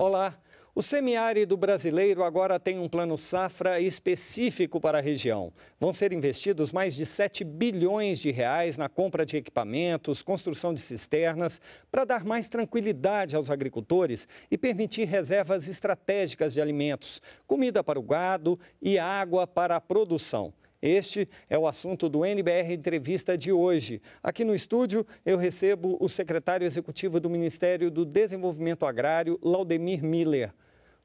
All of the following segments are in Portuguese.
Olá! O semiárido brasileiro agora tem um plano safra específico para a região. Vão ser investidos mais de 7 bilhões de reais na compra de equipamentos, construção de cisternas, para dar mais tranquilidade aos agricultores e permitir reservas estratégicas de alimentos, comida para o gado e água para a produção. Este é o assunto do NBR Entrevista de hoje. Aqui no estúdio, eu recebo o secretário executivo do Ministério do Desenvolvimento Agrário, Laudemir Miller.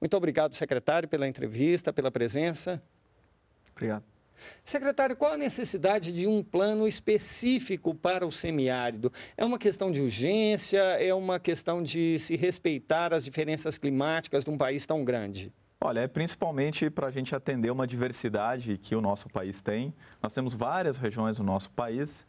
Muito obrigado, secretário, pela entrevista, pela presença. Obrigado. Secretário, qual a necessidade de um plano específico para o semiárido? É uma questão de urgência? É uma questão de se respeitar as diferenças climáticas de um país tão grande? Olha, é principalmente para a gente atender uma diversidade que o nosso país tem. Nós temos várias regiões no nosso país,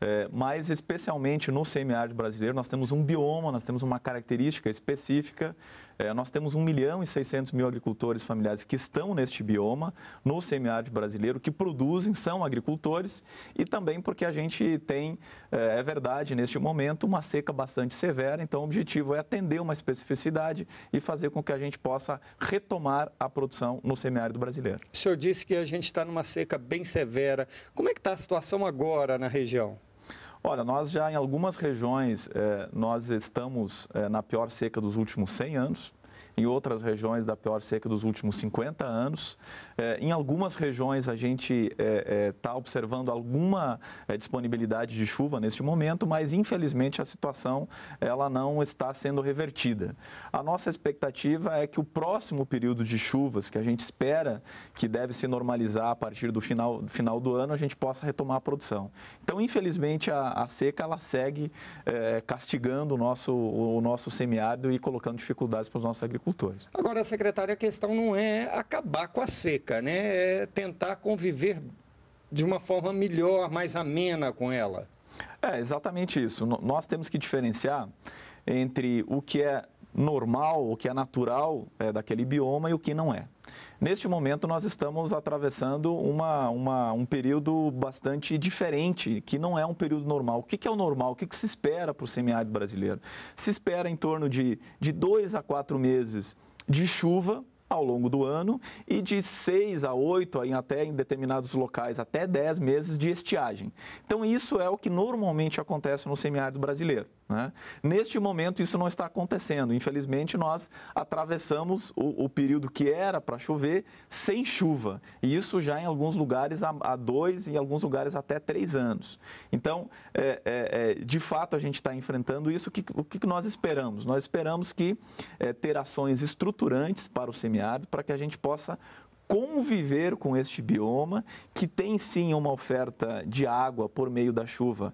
é, mas especialmente no semiárido brasileiro, nós temos um bioma, nós temos uma característica específica é, nós temos 1 milhão e 600 mil agricultores familiares que estão neste bioma, no semiárido brasileiro, que produzem, são agricultores, e também porque a gente tem, é, é verdade, neste momento, uma seca bastante severa, então o objetivo é atender uma especificidade e fazer com que a gente possa retomar a produção no semiárido brasileiro. O senhor disse que a gente está numa seca bem severa. Como é que está a situação agora na região? Olha, nós já em algumas regiões, eh, nós estamos eh, na pior seca dos últimos 100 anos em outras regiões da pior seca dos últimos 50 anos. É, em algumas regiões a gente está é, é tá observando alguma é, disponibilidade de chuva neste momento, mas infelizmente a situação ela não está sendo revertida. A nossa expectativa é que o próximo período de chuvas, que a gente espera que deve se normalizar a partir do final, final do ano, a gente possa retomar a produção. Então, infelizmente, a, a seca ela segue é, castigando o nosso, o nosso semiárido e colocando dificuldades para os nossos agricultores agricultores. Agora, secretária, a questão não é acabar com a seca, né? É tentar conviver de uma forma melhor, mais amena com ela. É, exatamente isso. Nós temos que diferenciar entre o que é normal, o que é natural é, daquele bioma e o que não é. Neste momento, nós estamos atravessando uma, uma, um período bastante diferente, que não é um período normal. O que, que é o normal? O que, que se espera para o semiárido brasileiro? Se espera em torno de, de dois a quatro meses de chuva ao longo do ano e de 6 a 8, até em determinados locais, até 10 meses de estiagem. Então, isso é o que normalmente acontece no semiárido brasileiro. Né? Neste momento, isso não está acontecendo. Infelizmente, nós atravessamos o, o período que era para chover sem chuva. E isso já em alguns lugares há, há dois, em alguns lugares até três anos. Então, é, é, é de fato, a gente está enfrentando isso. O que, o que nós esperamos? Nós esperamos que é, ter ações estruturantes para o semiárido para que a gente possa conviver com este bioma, que tem sim uma oferta de água por meio da chuva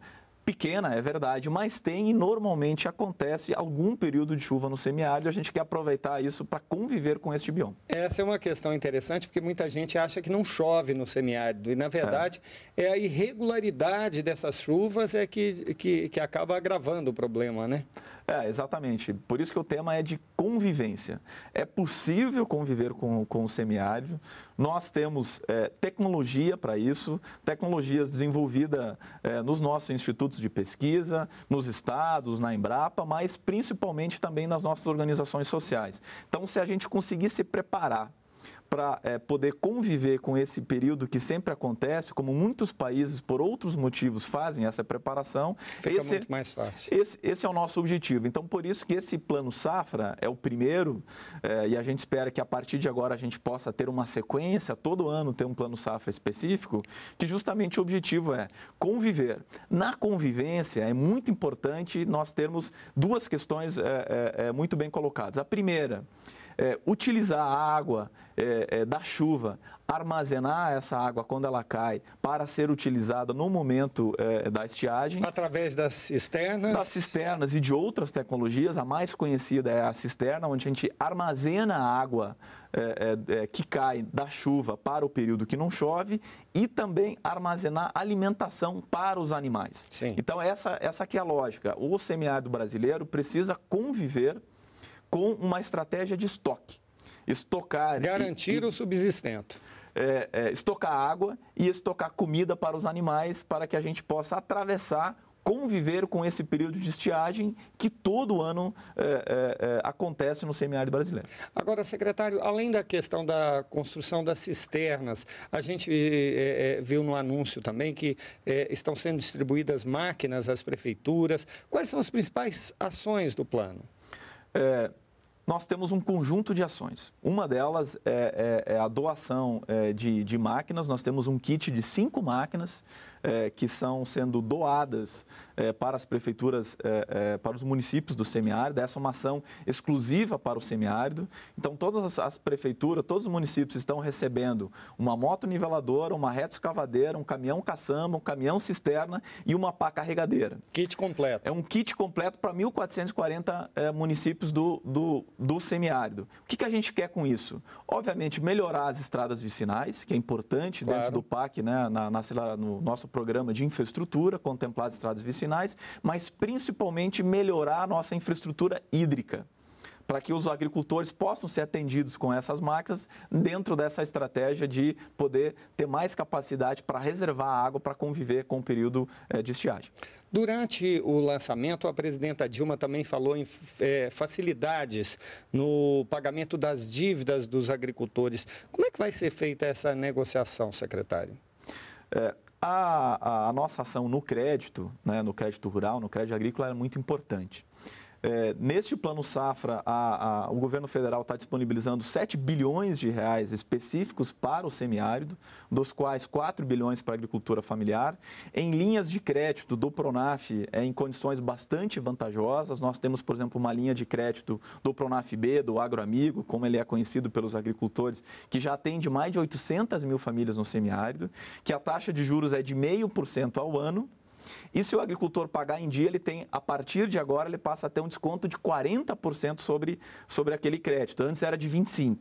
pequena, é verdade, mas tem e normalmente acontece algum período de chuva no semiárido. A gente quer aproveitar isso para conviver com este bioma. Essa é uma questão interessante porque muita gente acha que não chove no semiárido e na é. verdade é, é a irregularidade dessas chuvas é que, que, que acaba agravando o problema, né? É, exatamente. Por isso que o tema é de convivência. É possível conviver com, com o semiárido. Nós temos é, tecnologia para isso, tecnologias desenvolvidas é, nos nossos institutos de pesquisa, nos estados, na Embrapa, mas principalmente também nas nossas organizações sociais. Então, se a gente conseguir se preparar para é, poder conviver com esse período que sempre acontece, como muitos países, por outros motivos, fazem essa preparação. Fica esse, muito mais fácil. Esse, esse, é o nosso objetivo. Então, por isso que esse plano safra é o primeiro é, e a gente espera que a partir de agora a gente possa ter uma sequência, todo ano ter um plano safra específico, que justamente o objetivo é conviver. Na convivência, é muito importante nós termos duas questões é, é, é muito bem colocadas. A primeira é, utilizar a água é, é, da chuva, armazenar essa água quando ela cai para ser utilizada no momento é, da estiagem. Através das cisternas? Das cisternas e de outras tecnologias. A mais conhecida é a cisterna, onde a gente armazena a água é, é, que cai da chuva para o período que não chove e também armazenar alimentação para os animais. Sim. Então, essa, essa aqui é a lógica. O semiárido brasileiro precisa conviver com uma estratégia de estoque. Estocar. Garantir e, o subsistento. É, é, estocar água e estocar comida para os animais para que a gente possa atravessar conviver com esse período de estiagem que todo ano é, é, é acontece no semiárido brasileiro. Agora, secretário, além da questão da construção das cisternas, a gente é, é viu no anúncio também que é, estão sendo distribuídas máquinas às prefeituras. Quais são as principais ações do plano? É, nós temos um conjunto de ações. Uma delas é, é, é a doação é, de, de, máquinas. Nós temos um kit de cinco máquinas eh, que são sendo doadas eh, para as prefeituras, eh, para os municípios do semiárido. Essa é uma ação exclusiva para o semiárido. Então, todas as, prefeituras, todos os municípios estão recebendo uma moto niveladora, uma reta escavadeira, um caminhão caçamba, um caminhão cisterna e uma pá carregadeira. Kit completo. É um kit completo para 1.440 municípios do, do, do semiárido. O que, que a gente quer com isso? Obviamente, melhorar as estradas vicinais, que é importante claro. dentro do PAC, né, na, na, lá, no nosso programa de infraestrutura, contemplar as estradas vicinais, mas principalmente melhorar a nossa infraestrutura hídrica para que os agricultores possam ser atendidos com essas máquinas dentro dessa estratégia de poder ter mais capacidade para reservar a água para conviver com o período eh, de estiagem. Durante o lançamento, a presidenta Dilma também falou em é, facilidades no pagamento das dívidas dos agricultores. Como é que vai ser feita essa negociação, secretário? É, a, a, nossa ação no crédito, né, no crédito rural, no crédito agrícola, é muito importante. É, neste plano safra, a, a, o governo federal está disponibilizando 7 bilhões de reais específicos para o semiárido, dos quais 4 bilhões para a agricultura familiar. Em linhas de crédito do Pronaf, é, em condições bastante vantajosas, nós temos, por exemplo, uma linha de crédito do Pronaf B, do Agroamigo, como ele é conhecido pelos agricultores, que já atende mais de 800 mil famílias no semiárido, que a taxa de juros é de 0,5% ao ano e se o agricultor pagar em dia, ele tem, a partir de agora, ele passa a ter um desconto de 40% sobre, sobre aquele crédito. Antes era de 25%.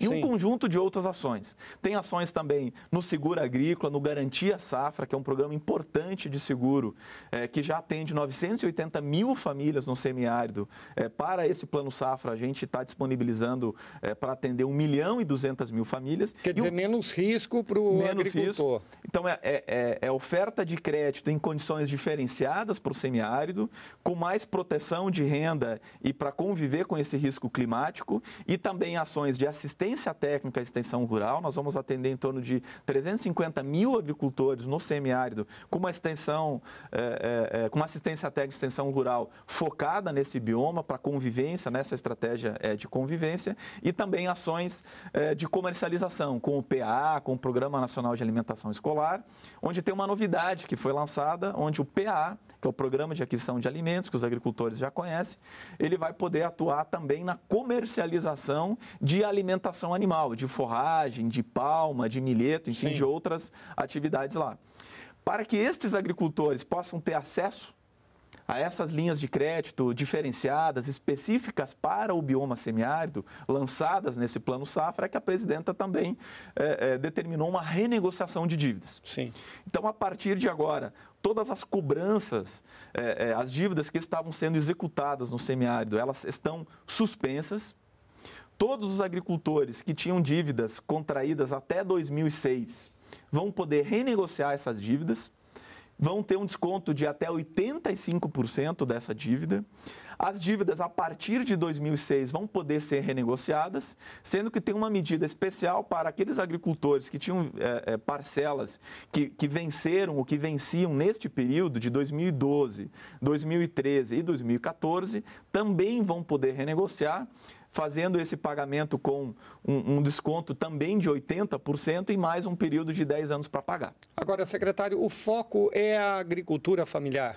E Sim. um conjunto de outras ações. Tem ações também no seguro agrícola, no Garantia Safra, que é um programa importante de seguro, é, que já atende 980 mil famílias no semiárido. É, para esse plano safra, a gente está disponibilizando é, para atender 1 milhão e 200 mil famílias. Quer dizer, o... menos risco para o agricultor. Risco. Então, é, é, é, é, oferta de crédito em condições diferenciadas para o semiárido, com mais proteção de renda e para conviver com esse risco climático, e também ações de assistência assistência técnica à extensão rural, nós vamos atender em torno de 350 mil agricultores no semiárido com uma extensão, é, é, com uma assistência técnica à extensão rural focada nesse bioma para convivência, nessa estratégia de convivência e também ações de comercialização com o PA, com o Programa Nacional de Alimentação Escolar, onde tem uma novidade que foi lançada, onde o PA, que é o Programa de Aquisição de Alimentos, que os agricultores já conhecem, ele vai poder atuar também na comercialização de alimentos alimentação animal, de forragem, de palma, de milheto, enfim, Sim. de outras atividades lá. Para que estes agricultores possam ter acesso a essas linhas de crédito diferenciadas, específicas para o bioma semiárido, lançadas nesse plano safra, é que a presidenta também é, é, determinou uma renegociação de dívidas. Sim. Então, a partir de agora, todas as cobranças, é, é, as dívidas que estavam sendo executadas no semiárido, elas estão suspensas Todos os agricultores que tinham dívidas contraídas até 2006 vão poder renegociar essas dívidas, vão ter um desconto de até 85% dessa dívida. As dívidas a partir de 2006 vão poder ser renegociadas, sendo que tem uma medida especial para aqueles agricultores que tinham é, é parcelas que, que venceram ou que venciam neste período de 2012, 2013 e 2014, também vão poder renegociar fazendo esse pagamento com um, um desconto também de 80% e mais um período de 10 anos para pagar. Agora, secretário, o foco é a agricultura familiar.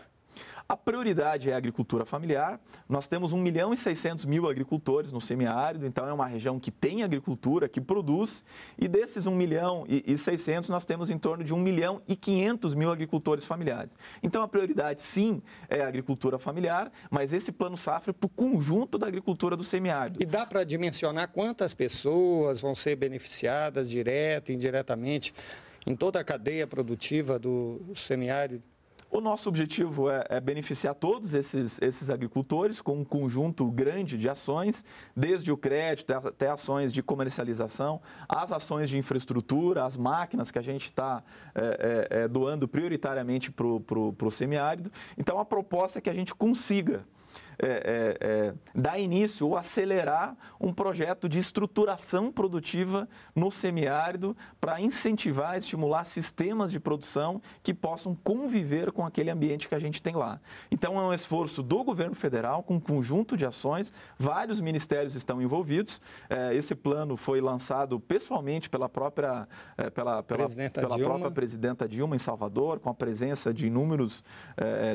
A prioridade é a agricultura familiar. Nós temos 1 milhão e 600 mil agricultores no semiárido, então é uma região que tem agricultura, que produz, e desses 1 milhão e 600, nós temos em torno de 1 milhão e 500 mil agricultores familiares. Então a prioridade, sim, é a agricultura familiar, mas esse plano safra é para o conjunto da agricultura do semiárido. E dá para dimensionar quantas pessoas vão ser beneficiadas direta, indiretamente, em toda a cadeia produtiva do semiárido? O nosso objetivo é, é, beneficiar todos esses, esses agricultores com um conjunto grande de ações, desde o crédito até ações de comercialização, as ações de infraestrutura, as máquinas que a gente está é, é, é, doando prioritariamente para o semiárido. Então, a proposta é que a gente consiga é, é, é, dar início ou acelerar um projeto de estruturação produtiva no semiárido para incentivar, estimular sistemas de produção que possam conviver com aquele ambiente que a gente tem lá. Então, é um esforço do governo federal, com um conjunto de ações, vários ministérios estão envolvidos. É, esse plano foi lançado pessoalmente pela própria, é, pela, pela, presidenta pela Dilma. própria presidenta Dilma em Salvador, com a presença de inúmeros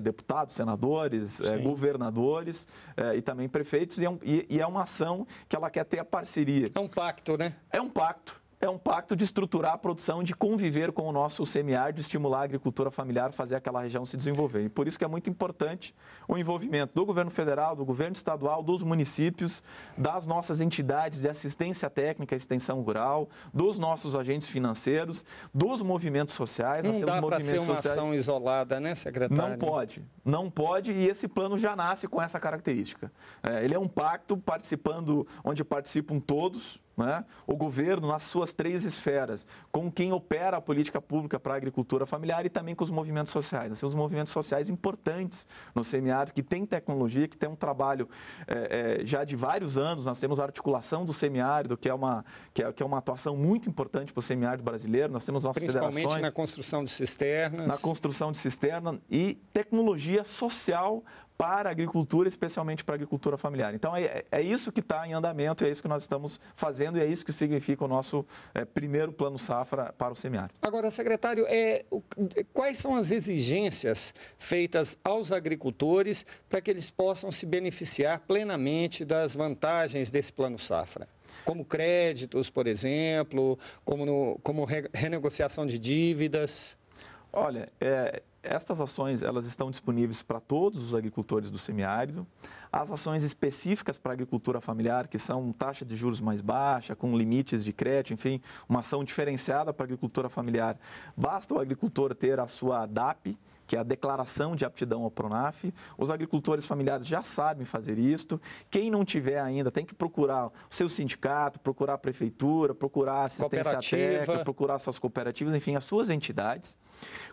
deputados, senadores, governadores vereadores eh, e também prefeitos, e é, um, e, e é uma ação que ela quer ter a parceria. É um pacto, né? É um pacto é um pacto de estruturar a produção, de conviver com o nosso semiárido, estimular a agricultura familiar, fazer aquela região se desenvolver. E por isso que é muito importante o envolvimento do governo federal, do governo estadual, dos municípios, das nossas entidades de assistência técnica, extensão rural, dos nossos agentes financeiros, dos movimentos sociais. Não dá para ser uma sociais... ação isolada, né, secretário? Não pode, não pode e esse plano já nasce com essa característica. É, ele é um pacto participando, onde participam todos, né? o governo nas suas três esferas, com quem opera a política pública para a agricultura familiar e também com os movimentos sociais. Nós assim, temos movimentos sociais importantes no semiárido, que tem tecnologia, que tem um trabalho é, é, já de vários anos. Nós temos a articulação do semiárido, que é uma, que é, que é uma atuação muito importante para o semiárido brasileiro. Nós temos nossas Principalmente federações... na construção de cisternas. Na construção de cisterna e tecnologia social para a agricultura, especialmente para a agricultura familiar. Então, é, é isso que está em andamento, é isso que nós estamos fazendo e é isso que significa o nosso é, primeiro plano safra para o semiárido. Agora, secretário, é, o, quais são as exigências feitas aos agricultores para que eles possam se beneficiar plenamente das vantagens desse plano safra? Como créditos, por exemplo, como, no, como re, renegociação de dívidas? Olha, é, estas ações elas estão disponíveis para todos os agricultores do semiárido. As ações específicas para a agricultura familiar, que são taxa de juros mais baixa, com limites de crédito, enfim, uma ação diferenciada para a agricultura familiar. Basta o agricultor ter a sua DAP, que é a declaração de aptidão ao Pronaf. Os agricultores familiares já sabem fazer isto. Quem não tiver ainda tem que procurar o seu sindicato, procurar a prefeitura, procurar a assistência técnica, procurar suas cooperativas, enfim, as suas entidades.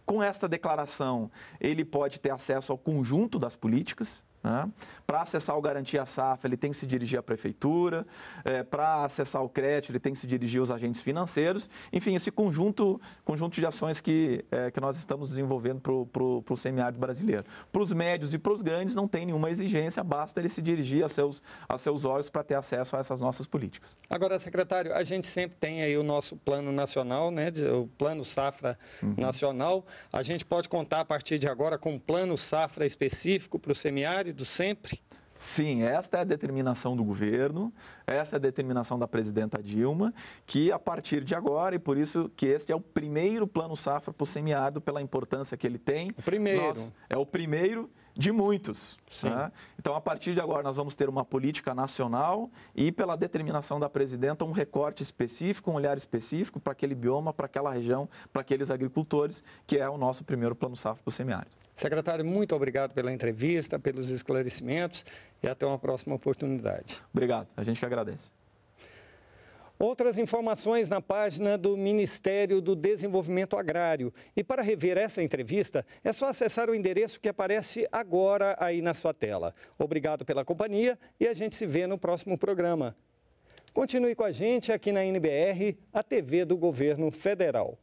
Com esta declaração, ele pode ter acesso ao conjunto das políticas, né? Para acessar o Garantia Safra, ele tem que se dirigir à prefeitura, é, para acessar o crédito, ele tem que se dirigir aos agentes financeiros. Enfim, esse conjunto, conjunto de ações que, é, que nós estamos desenvolvendo para o semiárido brasileiro. Para os médios e para os grandes, não tem nenhuma exigência, basta ele se dirigir a seus, a seus olhos para ter acesso a essas nossas políticas. Agora, secretário, a gente sempre tem aí o nosso plano nacional, né, de, o plano safra uhum. nacional. A gente pode contar a partir de agora com um plano safra específico para o semiárido? do sempre? Sim, esta é a determinação do governo, esta é a determinação da presidenta Dilma, que a partir de agora, e por isso que este é o primeiro plano safra para o semiárido, pela importância que ele tem. O primeiro. Nós, é o primeiro de muitos. Né? Então, a partir de agora, nós vamos ter uma política nacional e, pela determinação da presidenta, um recorte específico, um olhar específico para aquele bioma, para aquela região, para aqueles agricultores, que é o nosso primeiro plano safra para o semiárido. Secretário, muito obrigado pela entrevista, pelos esclarecimentos e até uma próxima oportunidade. Obrigado, a gente que agradece. Outras informações na página do Ministério do Desenvolvimento Agrário. E para rever essa entrevista, é só acessar o endereço que aparece agora aí na sua tela. Obrigado pela companhia e a gente se vê no próximo programa. Continue com a gente aqui na NBR, a TV do Governo Federal.